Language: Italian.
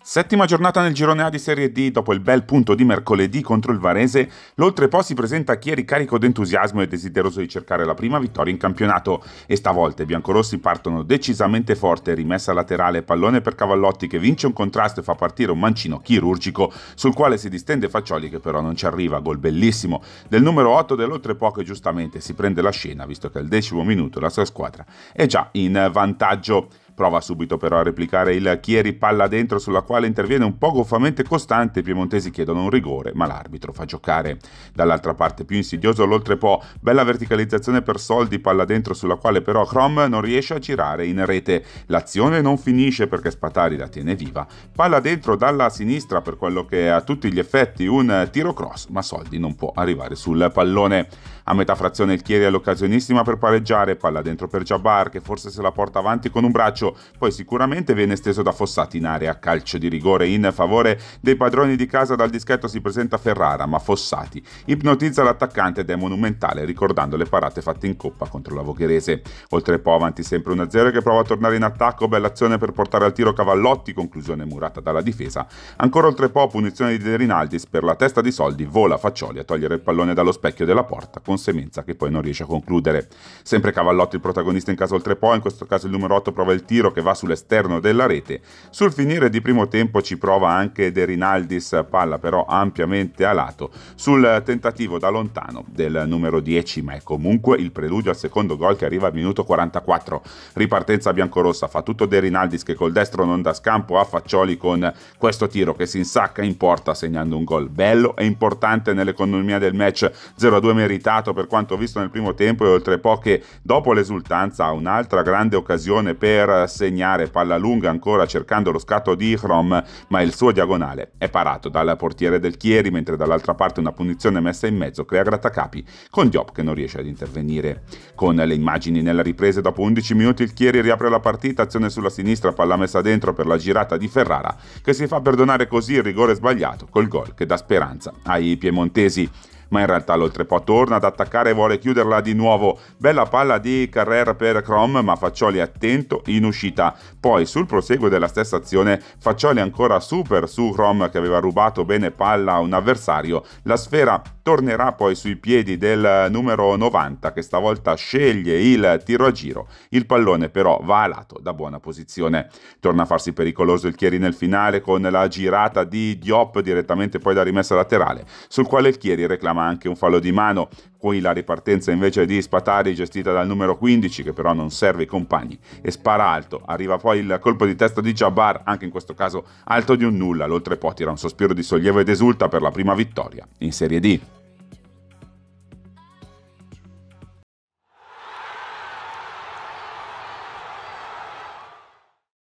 Settima giornata nel girone A di Serie D, dopo il bel punto di mercoledì contro il Varese, l'Oltrepo si presenta a Chieri carico d'entusiasmo e desideroso di cercare la prima vittoria in campionato. E stavolta i biancorossi partono decisamente forte, rimessa laterale, pallone per Cavallotti che vince un contrasto e fa partire un mancino chirurgico sul quale si distende Faccioli che però non ci arriva, gol bellissimo del numero 8 dell'Oltrepo che giustamente si prende la scena visto che al decimo minuto la sua squadra è già in vantaggio. Prova subito però a replicare il Chieri palla dentro sulla quale interviene un po' goffamente costante, i piemontesi chiedono un rigore ma l'arbitro fa giocare. Dall'altra parte più insidioso l'oltrepo, bella verticalizzazione per soldi, palla dentro sulla quale però Crom non riesce a girare in rete. L'azione non finisce perché Spatari la tiene viva, palla dentro dalla sinistra per quello che è a tutti gli effetti un tiro cross ma soldi non può arrivare sul pallone. A metà frazione il Chieri è l'occasionissima per pareggiare, palla dentro per Jabbar che forse se la porta avanti con un braccio, poi sicuramente viene steso da Fossati in area, calcio di rigore in favore dei padroni di casa dal dischetto si presenta Ferrara, ma Fossati ipnotizza l'attaccante ed è monumentale ricordando le parate fatte in coppa contro la Vogherese. Oltre Po avanti sempre 1-0 che prova a tornare in attacco, bella azione per portare al tiro Cavallotti, conclusione murata dalla difesa. Ancora oltre Po punizione di De Rinaldis per la testa di soldi, vola Faccioli a togliere il pallone dallo specchio della porta con con Semenza che poi non riesce a concludere. Sempre Cavallotti il protagonista in casa oltre po', in questo caso il numero 8 prova il tiro che va sull'esterno della rete. Sul finire di primo tempo ci prova anche De Rinaldis, palla però ampiamente a lato, sul tentativo da lontano del numero 10, ma è comunque il preludio al secondo gol che arriva al minuto 44. Ripartenza biancorossa, fa tutto De Rinaldis che col destro non dà scampo a Faccioli con questo tiro che si insacca in porta segnando un gol bello e importante nell'economia del match 0-2 meritato mancato per quanto visto nel primo tempo e oltre poche dopo l'esultanza un'altra grande occasione per segnare palla lunga ancora cercando lo scatto di Hrom, ma il suo diagonale è parato dal portiere del Chieri, mentre dall'altra parte una punizione messa in mezzo crea grattacapi con Diop che non riesce ad intervenire. Con le immagini nella ripresa dopo 11 minuti il Chieri riapre la partita, azione sulla sinistra, palla messa dentro per la girata di Ferrara che si fa perdonare così il rigore sbagliato col gol che dà speranza ai piemontesi ma in realtà l'oltrepo torna ad attaccare e vuole chiuderla di nuovo. Bella palla di Carrera per Crom, ma Faccioli attento in uscita. Poi sul proseguo della stessa azione Faccioli ancora super su Crom che aveva rubato bene palla a un avversario. La sfera tornerà poi sui piedi del numero 90 che stavolta sceglie il tiro a giro. Il pallone però va a lato da buona posizione. Torna a farsi pericoloso il Chieri nel finale con la girata di Diop direttamente poi da rimessa laterale, sul quale il Chieri reclama ma anche un fallo di mano. Qui la ripartenza invece di Spatari gestita dal numero 15 che però non serve i compagni e spara alto. Arriva poi il colpo di testa di Jabbar, anche in questo caso alto di un nulla. L'oltrepo tira un sospiro di sollievo ed esulta per la prima vittoria in Serie D.